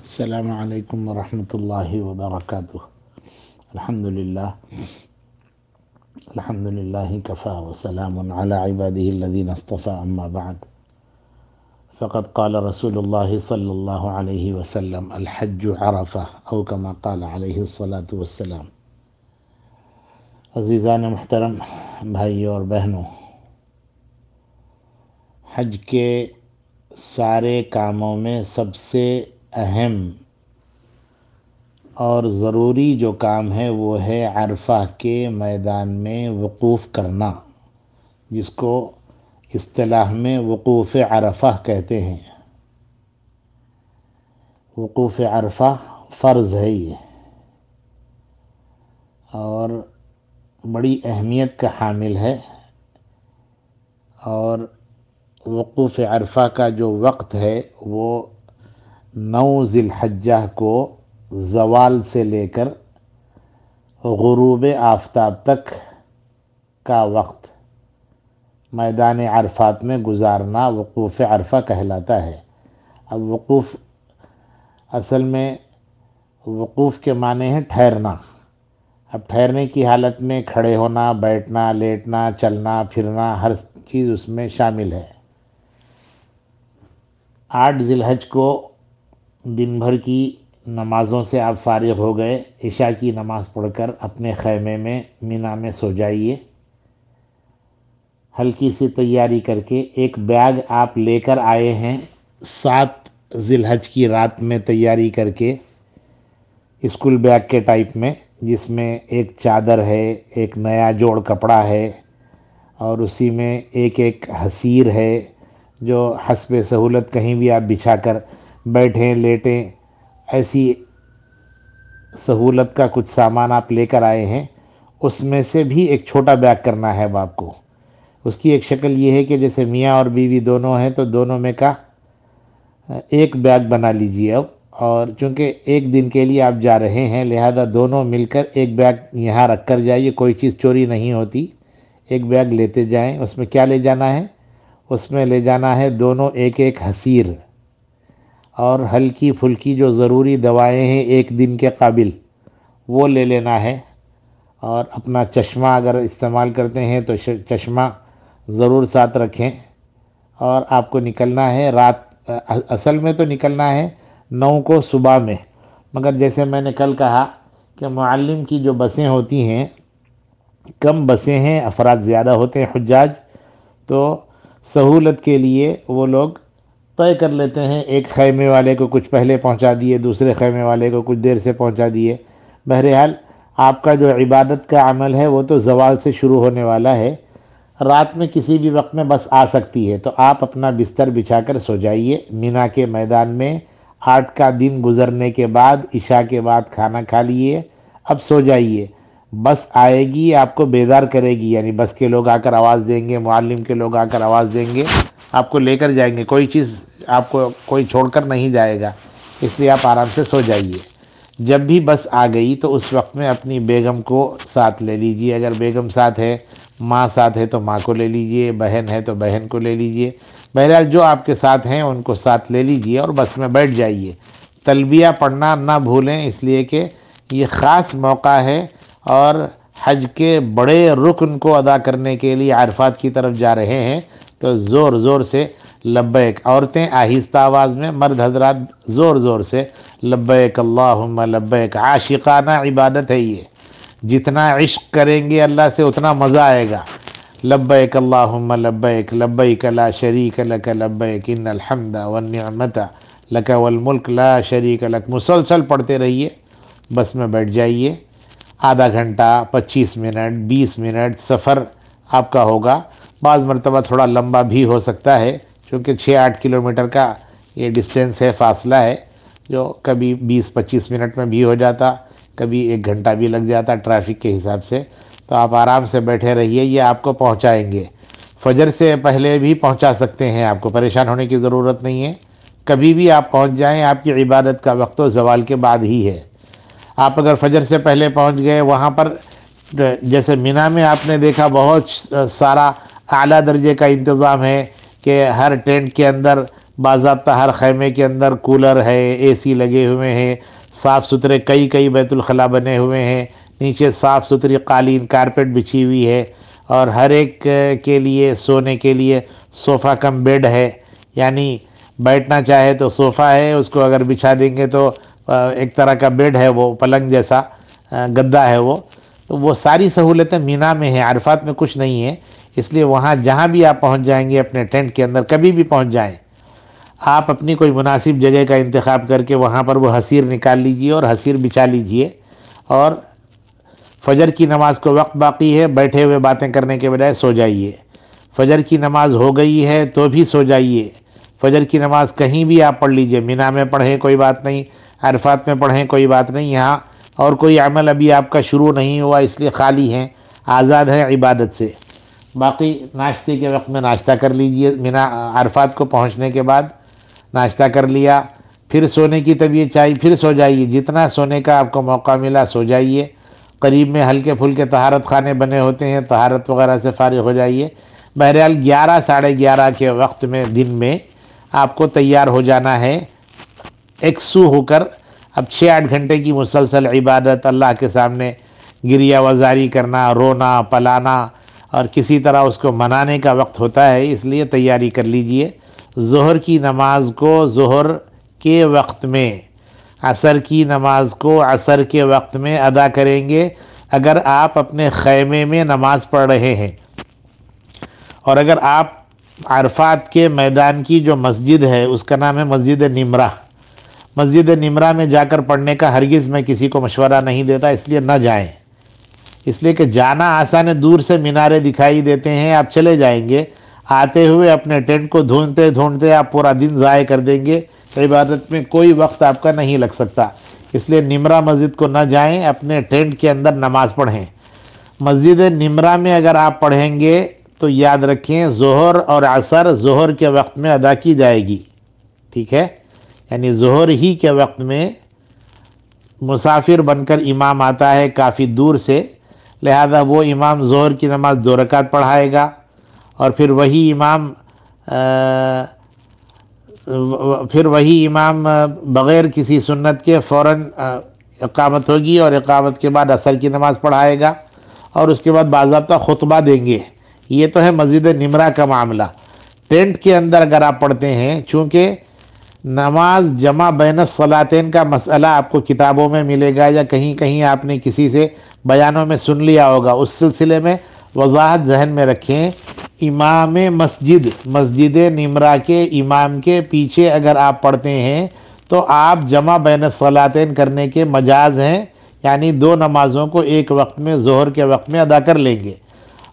السلام عليكم ورحمة الله وبركاته الحمد لله الحمد لله كفى وسلام على عباده الذين اصطفى أما بعد فقد قال رسول الله صلى الله عليه وسلم الحج عرفة أو كما قال عليه الصلاة والسلام अजीज़ान महतरम भाई और बहनों हज के सारे कामों में सबसे अहम और ज़रूरी जो काम है वो है अरफा के मैदान में वक़ूफ़ करना जिसको इस्तलाह में वक़ूफ़ अरफा कहते हैं वक़ूफ़ अरफा फ़र्ज़ है ये और बड़ी अहमियत का हामिल है और वक़ूफ़ अरफा का जो वक्त है वो नौ ज़िलहजा को जवाल से लेकर गुरूब आफ्ताब तक का वक्त मैदान अरफात में गुजारना वक़ूफ़ अरफा कहलाता है अब वक़ूफ़ असल में वक़ूफ़ के माने हैं ठहरना अब ठहरने की हालत में खड़े होना बैठना लेटना चलना फिरना हर चीज़ उसमें शामिल है आठ ज़िलहज को दिन भर की नमाज़ों से आप फारिग हो गए ईशा की नमाज़ पढ़कर अपने खैमे में मीना में सो जाइए हल्की सी तैयारी करके एक बैग आप लेकर आए हैं सात जिलहज की रात में तैयारी करके स्कूल बैग के टाइप में जिसमें एक चादर है एक नया जोड़ कपड़ा है और उसी में एक एक हसीर है जो हसब सहूलत कहीं भी आप बिछा कर बैठें लेटें ऐसी सहूलत का कुछ सामान आप लेकर आए हैं उसमें से भी एक छोटा बैग करना है बाप को उसकी एक शक्ल ये है कि जैसे मियाँ और बीवी दोनों हैं तो दोनों में का एक बैग बना लीजिए अब और चूंकि एक दिन के लिए आप जा रहे हैं लिहाजा दोनों मिलकर एक बैग यहाँ रख कर जाइए कोई चीज़ चोरी नहीं होती एक बैग लेते जाएं उसमें क्या ले जाना है उसमें ले जाना है दोनों एक एक हसीर और हल्की फुल्की जो ज़रूरी दवाएं हैं एक दिन के काबिल वो ले लेना है और अपना चश्मा अगर इस्तेमाल करते हैं तो चश्मा ज़रूर साथ रखें और आपको निकलना है रात असल में तो निकलना है नौ को सुबह में मगर जैसे मैंने कल कहा कि मालम की जो बसें होती हैं कम बसें हैं अफराद ज़्यादा होते हैं हजाज तो सहूलत के लिए वो लोग तय कर लेते हैं एक खैमे वाले को कुछ पहले पहुंचा दिए दूसरे खैमे वाले को कुछ देर से पहुंचा दिए बहरहाल आपका जो इबादत का अमल है वो तो जवाल से शुरू होने वाला है रात में किसी भी वक्त में बस आ सकती है तो आप अपना बिस्तर बिछाकर सो जाइए मीना के मैदान में आठ का दिन गुजरने के बाद ईशा के बाद खाना खा लिए अब सो जाइए बस आएगी आपको बेदार करेगी यानी बस के लोग आकर आवाज़ देंगे मालिम के लोग आकर आवाज़ देंगे आपको लेकर जाएंगे कोई चीज़ आपको कोई छोड़कर नहीं जाएगा इसलिए आप आराम से सो जाइए जब भी बस आ गई तो उस वक्त में अपनी बेगम को साथ ले लीजिए अगर बेगम साथ है माँ साथ है तो माँ को ले लीजिए बहन है तो बहन को ले लीजिए बहरहाल जो आपके साथ हैं उनको साथ ले लीजिए और बस में बैठ जाइए तलबिया पढ़ना ना भूलें इसलिए कि ये ख़ास मौका है और हज के बड़े रुकन को अदा करने के लिए अरफात की तरफ जा रहे हैं तो ज़ोर ज़ोर से लब्बैक औरतें आहिस्ता आवाज़ में मर्द हजरात ज़ोर ज़ोर से लब्बैक अल्लाहुम्मा लब्बैक आशिकाना इबादत है ये जितना इश्क करेंगे अल्लाह से उतना मज़ा आएगा लब्बैक अल्लाहुम्मा लब्बैक लब्बैक ला शरीक लक लब्बैक इन्नल हम्द वन्निमता लक वल मुल्क ला शरीक लक मुसलसल पढ़ते रहिए बस में बैठ जाइए आधा घंटा 25 मिनट 20 मिनट सफ़र आपका होगा बाद मरतबा थोड़ा लंबा भी हो सकता है क्योंकि छः आठ किलोमीटर का ये डिस्टेंस है फासला है जो कभी 20-25 मिनट में भी हो जाता कभी एक घंटा भी लग जाता ट्रैफिक के हिसाब से तो आप आराम से बैठे रहिए ये आपको पहुँचाएँगे फजर से पहले भी पहुँचा सकते हैं आपको परेशान होने की ज़रूरत नहीं है कभी भी आप पहुंच जाएं आपकी इबादत का वक्त तो जवाल के बाद ही है आप अगर फजर से पहले पहुंच गए वहाँ पर जैसे मीना में आपने देखा बहुत सारा आला दर्जे का इंतज़ाम है कि हर टेंट के अंदर बाबा हर खैमे के अंदर कूलर है एसी लगे हुए हैं साफ़ सुथरे कई कई बैतुलखला बने हुए हैं नीचे साफ़ सुथरी कालीन कारपेट बिछी हुई है और हर एक के लिए सोने के लिए सोफ़ा कम बेड है यानी बैठना चाहे तो सोफ़ा है उसको अगर बिछा देंगे तो एक तरह का बेड है वो पलंग जैसा गद्दा है वो तो वो सारी सहूलतें मीना में है अरफात में कुछ नहीं है इसलिए वहाँ जहाँ भी आप पहुँच जाएंगे अपने टेंट के अंदर कभी भी पहुँच जाएँ आप अपनी कोई मुनासिब जगह का इंतखब करके वहाँ पर वो हसीर निकाल लीजिए और हसीर बिछा लीजिए और फजर की नमाज को वक्त बाकी है बैठे हुए बातें करने के बजाय सो जाइए फजर की नमाज हो गई है तो भी सो जाइए फजर की नमाज कहीं भी आप पढ़ लीजिए मीना में पढ़ें कोई बात नहीं अरफात में पढ़ें कोई बात नहीं यहाँ और कोई अमल अभी आपका शुरू नहीं हुआ इसलिए खाली हैं आज़ाद हैं इबादत से बाकी नाश्ते के वक्त में नाश्ता कर लीजिए मिना अरफात को पहुँचने के बाद नाश्ता कर लिया फिर सोने की तबीयत चाहिए फिर सो जाइए जितना सोने का आपको मौका मिला सो जाइए करीब में हल्के फुल्के तहारत खाने बने होते हैं तहारत वगैरह से फारिग हो जाइए बहरहाल ग्यारह साढ़े ग्यारह के वक्त में दिन में आपको तैयार हो जाना है एक्सू होकर अब छः आठ घंटे की मुसलसल इबादत अल्लाह के सामने गिरिया वजारी करना रोना पलाना और किसी तरह उसको मनाने का वक्त होता है इसलिए तैयारी कर लीजिए जहर की नमाज को जहर के वक्त में असर की नमाज को असर के वक्त में अदा करेंगे अगर आप अपने खैमे में नमाज पढ़ रहे हैं और अगर आप अरफात के मैदान की जो मस्जिद है उसका नाम है मस्जिद निमरा मस्जिद निमरा में जाकर पढ़ने का हरगिज़ मैं किसी को मशवरा नहीं देता इसलिए न जाएं इसलिए कि जाना आसान है दूर से मीनारे दिखाई देते हैं आप चले जाएंगे आते हुए अपने टेंट को ढूंढते ढूंढते आप पूरा दिन ज़ाय कर देंगे तो इबादत में कोई वक्त आपका नहीं लग सकता इसलिए निमरा मस्जिद को न जाएं अपने टेंट के अंदर नमाज़ पढ़ें मस्जिद निमरा में अगर आप पढ़ेंगे तो याद रखें जहर और असर जहर के वक्त में अदा की जाएगी ठीक है यानी जहर ही के वक्त में मुसाफिर बनकर इमाम आता है काफ़ी दूर से लिहाजा वो इमाम जहर की नमाज दो रकात पढ़ाएगा और फिर वही इमाम आ, फिर वही इमाम बग़ैर किसी सुन्नत के फ़ौर इकामत होगी और इकामत के बाद असर की नमाज़ पढ़ाएगा और उसके बाद बाबा ख़ुतबा देंगे ये तो है मस्जिद निमरा का मामला टेंट के अंदर अगर आप पढ़ते हैं चूँकि नमाज जमा बैन सलातेन का मसला आपको किताबों में मिलेगा या कहीं कहीं आपने किसी से बयानों में सुन लिया होगा उस सिलसिले में वजाहत जहन में रखें इमाम मस्जिद मस्जिद निमरा के इमाम के पीछे अगर आप पढ़ते हैं तो आप जमा बैन सलातेन करने के मजाज हैं यानी दो नमाज़ों को एक वक्त में जोहर के वक्त में अदा कर लेंगे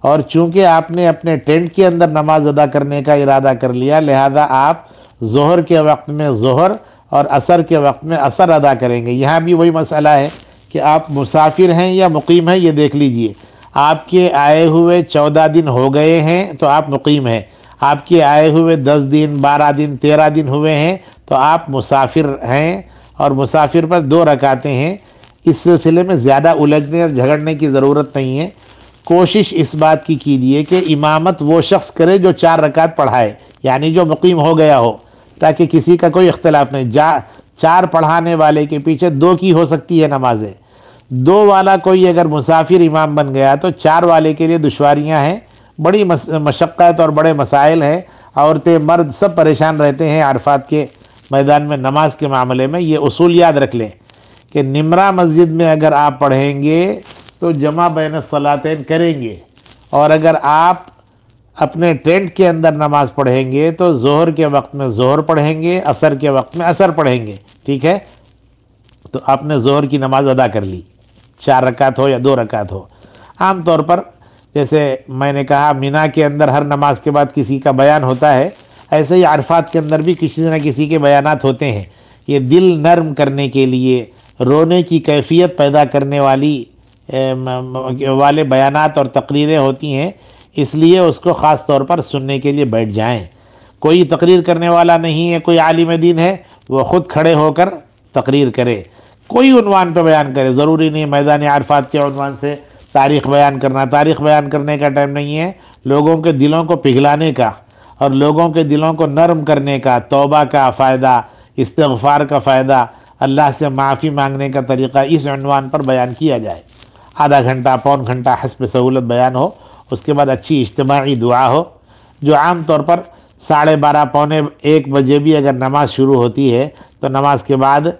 और चूंकि आपने अपने टेंट के अंदर नमाज अदा करने का इरादा कर लिया लिहाजा आप जहर के वक्त में जहर और असर के वक्त में असर अदा करेंगे यहाँ भी वही मसला है कि आप मुसाफिर हैं या मुकीम हैं ये देख लीजिए आपके आए हुए चौदह दिन हो गए हैं तो आप मुकीम हैं आपके आए हुए दस दिन बारह दिन तेरह दिन हुए हैं तो आप मुसाफिर हैं और मुसाफिर पर दो रकाते हैं इस सिलसिले में ज़्यादा उलझने और झगड़ने की ज़रूरत नहीं है कोशिश इस बात की कीजिए कि इमामत वो शख्स करे जो चार रकात पढ़ाए यानी जो मुकीम हो गया हो ताकि किसी का कोई इख्तलाफ नहीं जा चार पढ़ाने वाले के पीछे दो की हो सकती है नमाजें दो वाला कोई अगर मुसाफिर इमाम बन गया तो चार वाले के लिए दुशारियाँ हैं बड़ी मशक्क़त और बड़े मसाइल हैं औरतें मर्द सब परेशान रहते हैं आरफात के मैदान में नमाज के मामले में ये उसूल याद रख लें कि निमरा मस्जिद में अगर आप पढ़ेंगे तो जमा बैन सलातें करेंगे और अगर आप अपने टेंट के अंदर नमाज पढ़ेंगे तो जोहर के वक्त में जोहर पढ़ेंगे असर के वक्त में असर पढ़ेंगे ठीक है तो आपने जोहर की नमाज अदा कर ली चार रकात हो या दो रकात हो आम तौर पर जैसे मैंने कहा मीना के अंदर हर नमाज के बाद किसी का बयान होता है ऐसे ही अरफात के अंदर भी किसी न किसी के बयान होते हैं ये दिल नरम करने के लिए रोने की कैफियत पैदा करने वाली वाले बयान और तकरीरें होती हैं इसलिए उसको ख़ास तौर पर सुनने के लिए बैठ जाएं कोई तकरीर करने वाला नहीं है कोई आलिम दीन है वो ख़ुद खड़े होकर तकरीर करे कोई उनवान पर बयान करे ज़रूरी नहीं मैदान आरफात के उनवान से तारीख़ बयान करना तारीख़ बयान करने का टाइम नहीं है लोगों के दिलों को पिघलाने का और लोगों के दिलों को नरम करने का तोबा का फ़ायदा इस्तफ़ार का फ़ायदा अल्लाह से माफ़ी मांगने का तरीक़ा इस अनवान पर बयान किया जाए आधा घंटा पौन घंटा हसब सहूलत बयान हो उसके बाद अच्छी इज्तमाही दुआ हो जो आम तौर पर साढ़े बारह पौने एक बजे भी अगर नमाज शुरू होती है तो नमाज के बाद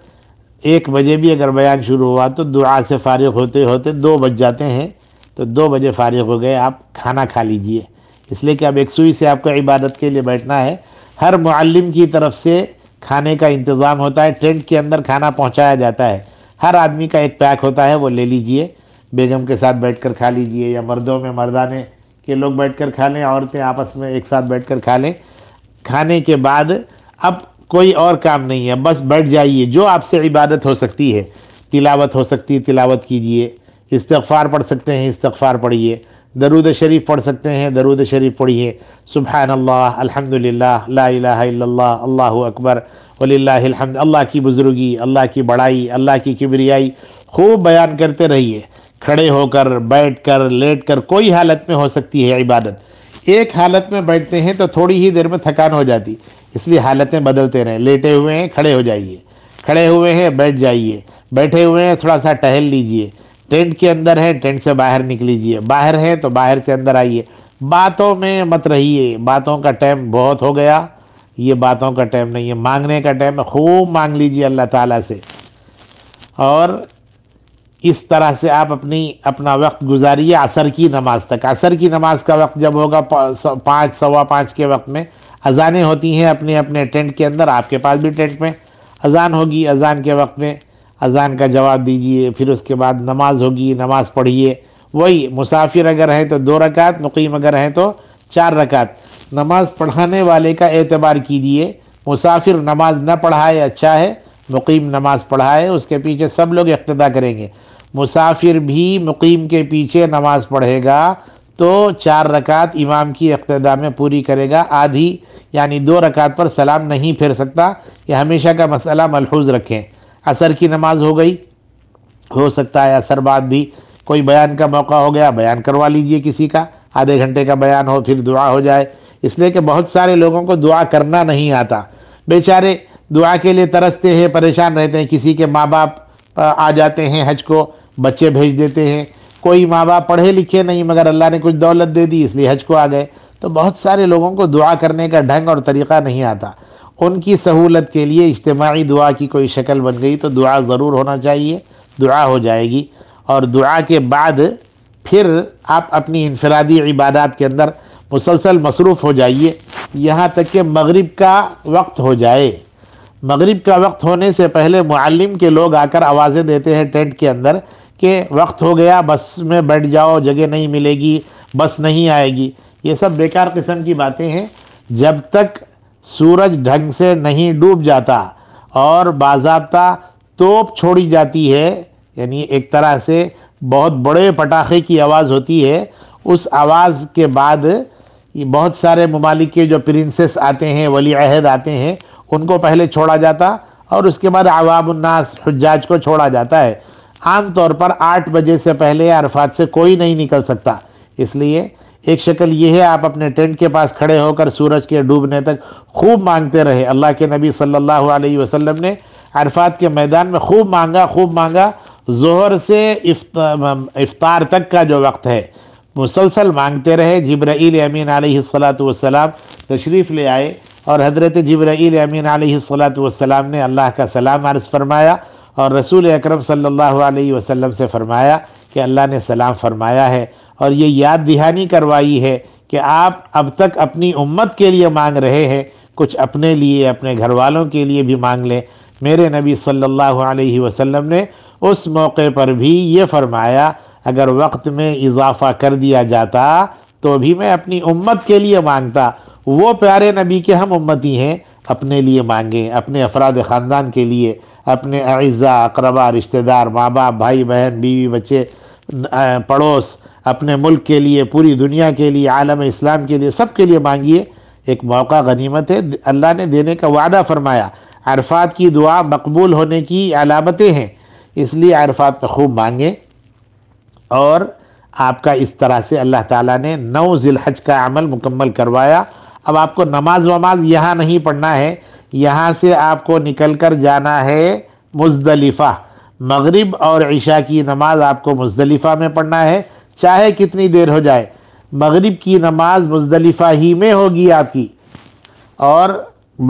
एक बजे भी अगर बयान शुरू हुआ तो दुआ से फारग होते होते दो बज जाते हैं तो दो बजे फारग हो गए आप खाना खा लीजिए इसलिए कि अब एक सुई से आपको इबादत के लिए बैठना है हर मालम की तरफ से खाने का इंतज़ाम होता है टेंट के अंदर खाना पहुंचाया जाता है हर आदमी का एक पैक होता है वो ले लीजिए बेगम के साथ बैठकर खा लीजिए या मर्दों में मर्दाने के लोग बैठकर खा लें औरतें आपस में एक साथ बैठकर खा लें खाने के बाद अब कोई और काम नहीं है बस बैठ जाइए जो आपसे इबादत हो सकती है तिलावत हो सकती है तिलावत कीजिए इस्तफ़ार पढ़ सकते हैं इस्तफ़ार पढ़िए दरूद शरीफ पढ़ सकते हैं दरूद शरीफ पढ़िए सुबहान अल्लाह अल्हम्दुलिल्लाह ला अल्लाह अकबर वल्हमद अल्लाह की बुज़ुर्गी अल्लाह की बड़ाई अल्लाह की किबरियाई खूब बयान करते रहिए खड़े होकर बैठ कर लेट कर कोई हालत में हो सकती है इबादत एक हालत में बैठते हैं तो थोड़ी ही देर में थकान हो जाती इसलिए हालतें बदलते रहें लेटे हुए हैं खड़े हो जाइए खड़े हुए हैं बैठ जाइए बैठे हुए हैं थोड़ा सा टहल लीजिए टेंट के अंदर हैं टेंट से बाहर निकलीजिए बाहर हैं तो बाहर से अंदर आइए बातों में मत रहिए बातों का टाइम बहुत हो गया ये बातों का टाइम नहीं है मांगने का टाइम है खूब मांग लीजिए अल्लाह ताला से और इस तरह से आप अपनी अपना वक्त गुजारिए असर की नमाज तक असर की नमाज का वक्त जब होगा पाँच सवा पाँच के वक्त में अजानें होती हैं अपने अपने टेंट के अंदर आपके पास भी टेंट में अजान होगी अजान के वक्त में अजान का जवाब दीजिए फिर उसके बाद नमाज होगी नमाज पढ़िए वही मुसाफिर अगर हैं तो दो रकात मुकीम अगर हैं तो चार रकात नमाज पढ़ाने वाले का एतबार कीजिए मुसाफिर नमाज न पढ़ाए अच्छा है मुकीम नमाज पढ़ाए उसके पीछे सब लोग इकतदा करेंगे मुसाफिर भी मुकीम के पीछे नमाज पढ़ेगा तो चार रकात इमाम की अख्तदा में पूरी करेगा आधी यानी दो रकात पर सलाम नहीं फेर सकता यह हमेशा का मसला मलहूज रखें असर की नमाज हो गई हो सकता है असर बाद भी कोई बयान का मौका हो गया बयान करवा लीजिए किसी का आधे घंटे का बयान हो फिर दुआ हो जाए इसलिए कि बहुत सारे लोगों को दुआ करना नहीं आता बेचारे दुआ के लिए तरसते हैं परेशान रहते हैं किसी के माँ बाप आ जाते हैं हज को बच्चे भेज देते हैं कोई माँ बाप पढ़े लिखे नहीं मगर अल्लाह ने कुछ दौलत दे दी इसलिए हज को आ गए तो बहुत सारे लोगों को दुआ करने का ढंग और तरीक़ा नहीं आता उनकी सहूलत के लिए इज्तमाही दुआ की कोई शक्ल बन गई तो दुआ ज़रूर होना चाहिए दुआ हो जाएगी और दुआ के बाद फिर आप अपनी इनफरादी इबादत के अंदर मुसलसल मसरूफ़ हो जाइए यहाँ तक कि मगरिब का वक्त हो जाए मगरिब का वक्त होने से पहले मालम के लोग आकर आवाज़ें देते हैं टेंट के अंदर कि वक्त हो गया बस में बैठ जाओ जगह नहीं मिलेगी बस नहीं आएगी ये सब बेकार किस्म की बातें हैं जब तक सूरज ढंग से नहीं डूब जाता और बाजाबता तोप छोड़ी जाती है यानी एक तरह से बहुत बड़े पटाखे की आवाज़ होती है उस आवाज़ के बाद बहुत सारे ममालिक के जो प्रिंसेस आते हैं वली अहद आते हैं उनको पहले छोड़ा जाता और उसके बाद आवाम उन्नास हजाज को छोड़ा जाता है आमतौर पर आठ बजे से पहले अरफात से कोई नहीं निकल सकता इसलिए एक शक्ल यह है आप अपने टेंट के पास खड़े होकर सूरज के डूबने तक खूब मांगते रहे अल्लाह के नबी सल्लल्लाहु अलैहि वसल्लम ने अरफात के मैदान में खूब मांगा खूब मांगा जोहर से इफ्तार तक का जो वक्त है मुसलसल मांगते रहे जबरील अमीन आलतम तशरीफ़ ले आए और हज़रत जबरील अमीन आलतम ने अल्लाह का सलाम अर्ज़ फरमाया और रसूल अकरम सल्लल्लाहु अलैहि वसल्लम से फ़रमाया कि अल्लाह ने सलाम फरमाया है और ये याद दहानी करवाई है कि आप अब तक अपनी उम्मत के लिए मांग रहे हैं कुछ अपने लिए अपने घर वालों के लिए भी मांग लें मेरे नबी सल्लल्लाहु अलैहि वसल्लम ने उस मौके पर भी ये फरमाया अगर वक्त में इजाफा कर दिया जाता तो भी मैं अपनी उम्मत के लिए मांगता वो प्यारे नबी के हम उम्मती हैं अपने लिए मांगें अपने अफराद ख़ानदान के लिए अपने अज़ा अकरबा रिश्तेदार माँ बाप भाई बहन बीवी बच्चे पड़ोस अपने मुल्क के लिए पूरी दुनिया के लिए आलम इस्लाम के लिए सब के लिए मांगिए एक मौका गनीमत है अल्लाह ने देने का वादा फरमाया अरफात की दुआ मकबूल होने की अलामतें हैं इसलिए अरफात पर खूब मांगे और आपका इस तरह से अल्लाह ताला ने नौ जिलहज का अमल मुकम्मल करवाया अब आपको नमाज वमाज यहाँ नहीं पढ़ना है यहाँ से आपको निकल कर जाना है मुजदलिफ़ा मगरिब और ईशा की नमाज़ आपको मुजदलिफ़ा में पढ़ना है चाहे कितनी देर हो जाए मगरिब की नमाज मुजदलिफ़ा ही में होगी आपकी और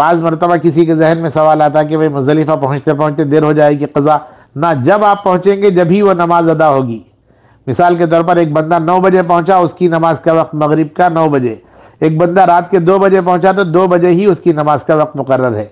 बाज़ मरतबा किसी के जहन में सवाल आता कि भाई मुजलिफ़ा पहुँचते पहुँचते देर हो जाएगी कज़ा ना जब आप पहुँचेंगे जब ही वह नमाज़ अदा होगी मिसाल के तौर पर एक बंदा नौ बजे पहुँचा उसकी नमाज का वक्त मगरिब का नौ बजे एक बंदा रात के दो बजे पहुंचा तो दो बजे ही उसकी नमाज का वक्त मुकर है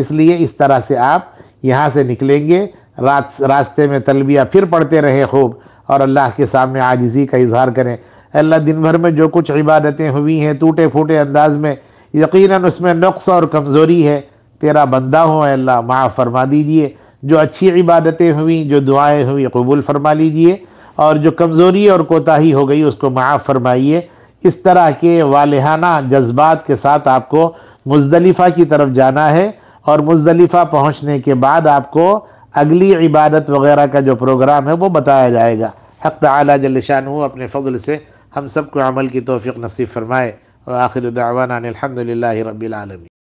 इसलिए इस तरह से आप यहाँ से निकलेंगे रात रास्ते में तलबिया फिर पढ़ते रहें खूब और अल्लाह के सामने आजिज़ी का इजहार करें अल्लाह दिन भर में जो कुछ इबादतें हुई हैं टूटे फूटे अंदाज में यकीनन उसमें नुक्स और कमज़ोरी है तेरा बंदा हो अल्लाह माफ़ फरमा दीजिए जो अच्छी इबादतें हुई जो दुआएँ हुई कबूल फरमा लीजिए और जो कमज़ोरी और कोताही हो गई उसको माफ़ फरमाइए इस तरह के वालहाना जज्बात के साथ आपको मुजदलिफ़ा की तरफ जाना है और मुजदलिफ़ा पहुँचने के बाद आपको अगली इबादत वगैरह का जो प्रोग्राम है वो बताया जाएगा हक़ आला जलशान अपने फ़गल से हम सब को अमल की तोफ़ी नसीब फरमाए और आखिर दावाना अलहमदिल्ला रबीआलमी